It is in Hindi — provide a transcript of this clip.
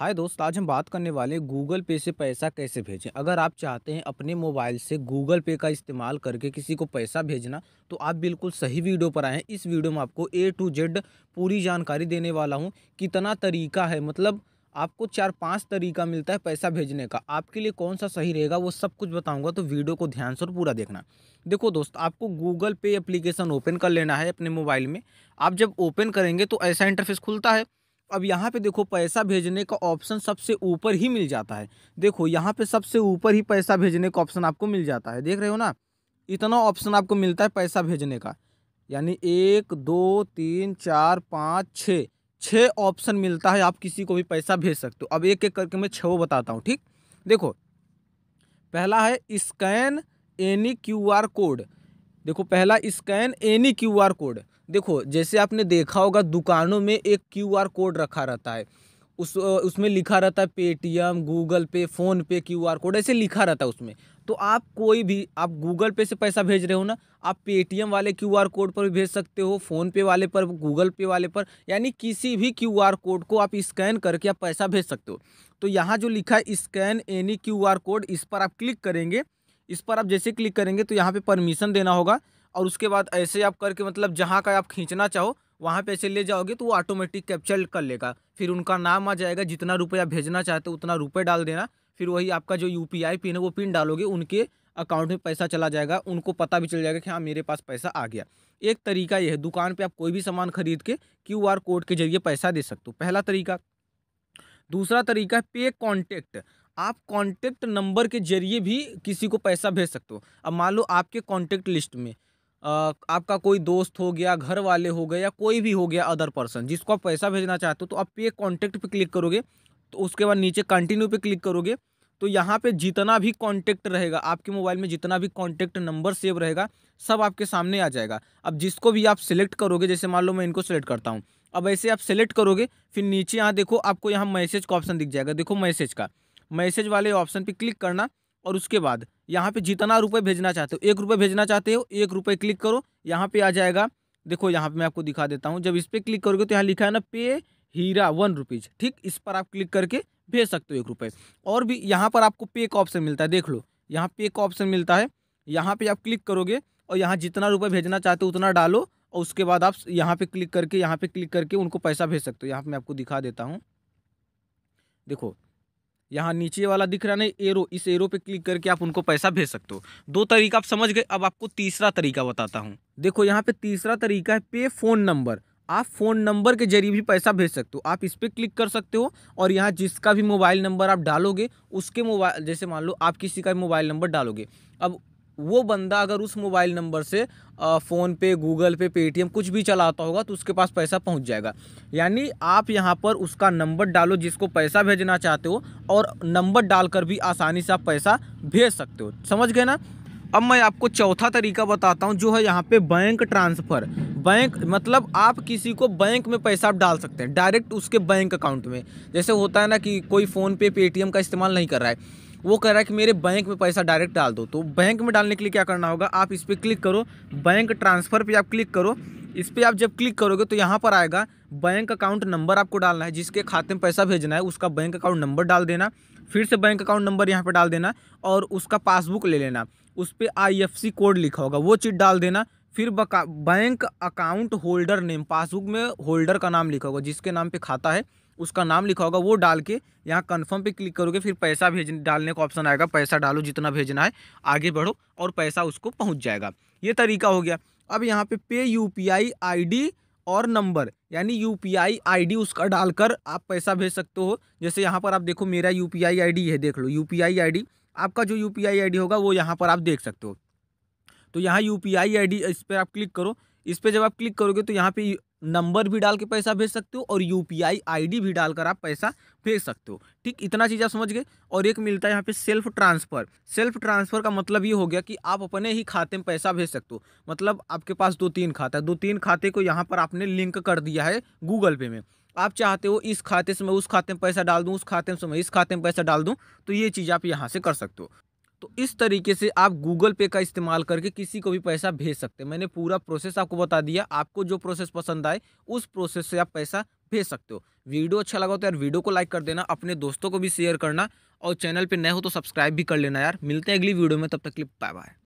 हाय दोस्त आज हम बात करने वाले हैं गूगल पे से पैसा कैसे भेजें अगर आप चाहते हैं अपने मोबाइल से गूगल पे का इस्तेमाल करके किसी को पैसा भेजना तो आप बिल्कुल सही वीडियो पर आए हैं इस वीडियो में आपको ए टू जेड पूरी जानकारी देने वाला हूं कितना तरीका है मतलब आपको चार पांच तरीका मिलता है पैसा भेजने का आपके लिए कौन सा सही रहेगा वो सब कुछ बताऊंगा तो वीडियो को ध्यान से और पूरा देखना देखो दोस्त आपको गूगल पे एप्लीकेशन ओपन कर लेना है अपने मोबाइल में आप जब ओपन करेंगे तो ऐसा इंटरफेस खुलता है अब यहाँ पे देखो पैसा भेजने का ऑप्शन सबसे ऊपर ही मिल जाता है देखो यहाँ पे सबसे ऊपर ही पैसा भेजने का ऑप्शन आपको मिल जाता है देख रहे हो ना इतना ऑप्शन आपको मिलता है पैसा भेजने का यानी एक दो तीन चार पाँच छः छः ऑप्शन मिलता है आप किसी को भी पैसा भेज सकते हो अब एक एक करके मैं छः बताता हूँ ठीक देखो पहला है scan any Q R code देखो पहला scan any Q R code देखो जैसे आपने देखा होगा दुकानों में एक क्यू आर कोड रखा रहता है उस उसमें लिखा रहता है Paytm Google Pay PhonePe Q R code ऐसे लिखा रहता है उसमें तो आप कोई भी आप गूगल पे से पैसा भेज रहे हो ना आप पेटीएम वाले क्यू आर कोड पर भी भेज सकते हो फ़ोन पे वाले पर गूगल पे वाले पर यानी किसी भी क्यू आर कोड को आप स्कैन करके आप पैसा भेज सकते हो तो यहाँ जो लिखा है scan any Q R code इस पर आप क्लिक करेंगे इस पर आप जैसे क्लिक करेंगे तो यहाँ पर परमिशन देना होगा और उसके बाद ऐसे आप करके मतलब जहाँ का आप खींचना चाहो वहाँ पे ऐसे ले जाओगे तो वो ऑटोमेटिक कैप्चर कर लेगा फिर उनका नाम आ जाएगा जितना रुपया भेजना चाहते हो उतना रुपये डाल देना फिर वही आपका जो यू पिन है वो पिन डालोगे उनके अकाउंट में पैसा चला जाएगा उनको पता भी चल जाएगा कि हाँ मेरे पास पैसा आ गया एक तरीका यह है दुकान पे आप कोई भी सामान खरीद के क्यू आर कोड के जरिए पैसा दे सकते हो पहला तरीका दूसरा तरीका है पे कॉन्टेक्ट आप कॉन्टेक्ट नंबर के जरिए भी किसी को पैसा भेज सकते हो अब मान लो आपके कॉन्टेक्ट लिस्ट में आपका कोई दोस्त हो गया घर वाले हो गए या कोई भी हो गया अदर पर्सन जिसको आप पैसा भेजना चाहते हो तो आप पे कॉन्टैक्ट पे क्लिक करोगे तो उसके बाद नीचे कंटिन्यू पे क्लिक करोगे तो यहाँ पे जितना भी कांटेक्ट रहेगा आपके मोबाइल में जितना भी कांटेक्ट नंबर सेव रहेगा सब आपके सामने आ जाएगा अब जिसको भी आप सिलेक्ट करोगे जैसे मान लो मैं इनको सेलेक्ट करता हूँ अब ऐसे आप सिलेक्ट करोगे फिर नीचे यहाँ देखो आपको यहाँ मैसेज का ऑप्शन दिख जाएगा देखो मैसेज का मैसेज वाले ऑप्शन पर क्लिक करना और उसके बाद यहाँ पे जितना रुपये भेजना चाहते हो एक रुपये भेजना चाहते हो एक रुपये क्लिक करो यहाँ पे आ जाएगा देखो यहाँ पे मैं आपको दिखा देता हूँ जब इस पर क्लिक करोगे तो यहाँ लिखा है ना पे हीरा वन रुपीज़ ठीक इस पर आप क्लिक करके भेज सकते हो एक रुपये और भी यहाँ पर आपको पे का ऑप्शन मिलता है देख लो यहाँ पे का ऑप्शन मिलता है यहाँ पर आप क्लिक करोगे और यहाँ जितना रुपये भेजना चाहते हो उतना डालो और उसके बाद आप यहाँ पर क्लिक करके यहाँ पर क्लिक करके उनको पैसा भेज सकते हो यहाँ पर मैं आपको दिखा देता हूँ देखो यहाँ नीचे वाला दिख रहा नहीं एरो इस एरो पे क्लिक करके आप उनको पैसा भेज सकते हो दो तरीका आप समझ गए अब आपको तीसरा तरीका बताता हूँ देखो यहाँ पे तीसरा तरीका है पे फ़ोन नंबर आप फ़ोन नंबर के जरिए भी पैसा भेज सकते हो आप इस पर क्लिक कर सकते हो और यहाँ जिसका भी मोबाइल नंबर आप डालोगे उसके मोबाइल जैसे मान लो आप किसी का भी मोबाइल नंबर डालोगे अब वो बंदा अगर उस मोबाइल नंबर से PhonePe Google Pay Paytm कुछ भी चलाता होगा तो उसके पास पैसा पहुंच जाएगा यानी आप यहाँ पर उसका नंबर डालो जिसको पैसा भेजना चाहते हो और नंबर डालकर भी आसानी से आप पैसा भेज सकते हो समझ गए ना अब मैं आपको चौथा तरीका बताता हूँ जो है यहाँ पे बैंक ट्रांसफ़र बैंक मतलब आप किसी को बैंक में पैसा आप डाल सकते हैं डायरेक्ट उसके बैंक अकाउंट में जैसे होता है ना कि कोई फ़ोनपे पेटीएम का इस्तेमाल नहीं कर रहा है वो कह रहा है कि मेरे बैंक में पैसा डायरेक्ट डाल दो तो बैंक में डालने के लिए क्या करना होगा आप इस पर क्लिक करो बैंक ट्रांसफ़र पर आप क्लिक करो इस पर आप जब क्लिक करोगे तो यहाँ पर आएगा बैंक अकाउंट नंबर आपको डालना है जिसके खाते में पैसा भेजना है उसका बैंक अकाउंट नंबर डाल देना फिर से बैंक अकाउंट नंबर यहाँ पर डाल देना और उसका पासबुक ले लेना उस पर आई कोड लिखा होगा वो चीज़ डाल देना फिर bank account holder name passbook में होल्डर का नाम लिखा होगा जिसके नाम पे खाता है उसका नाम लिखा होगा वो डाल के यहाँ कन्फर्म पे क्लिक करोगे फिर पैसा भेज डालने का ऑप्शन आएगा पैसा डालो जितना भेजना है आगे बढ़ो और पैसा उसको पहुँच जाएगा ये तरीका हो गया अब यहाँ पे pay U P I I D और नंबर यानी U P I I D उसका डालकर आप पैसा भेज सकते हो जैसे यहाँ पर आप देखो मेरा U P I I D है देख लो U P I I D आपका जो U P I I D होगा वो यहाँ पर आप देख सकते हो तो यहाँ U P I I D इस पर आप क्लिक करो इस पर जब आप क्लिक करोगे तो यहाँ पे नंबर भी डाल के पैसा भेज सकते हो और U P I I D भी डालकर आप पैसा भेज सकते हो ठीक इतना चीज़ आप समझ गए और एक मिलता है यहाँ पे सेल्फ ट्रांसफ़र सेल्फ ट्रांसफ़र का मतलब ये हो गया कि आप अपने ही खाते में पैसा भेज सकते हो मतलब आपके पास दो तीन खाता है दो तीन खाते को यहाँ पर आपने लिंक कर दिया है गूगल पे में आप चाहते हो इस खाते से मैं उस खाते में पैसा डाल दूँ उस खाते से मैं इस खाते में पैसा डाल दूँ तो ये चीज़ आप यहाँ से कर सकते हो तो इस तरीके से आप गूगल पे का इस्तेमाल करके किसी को भी पैसा भेज सकते हैं मैंने पूरा प्रोसेस आपको बता दिया आपको जो प्रोसेस पसंद आए उस प्रोसेस से आप पैसा भेज सकते हो वीडियो अच्छा लगा तो यार वीडियो को लाइक कर देना अपने दोस्तों को भी शेयर करना और चैनल पर नए हो तो सब्सक्राइब भी कर लेना यार मिलते हैं अगली वीडियो में तब तक क्लिप लिए बाय बाय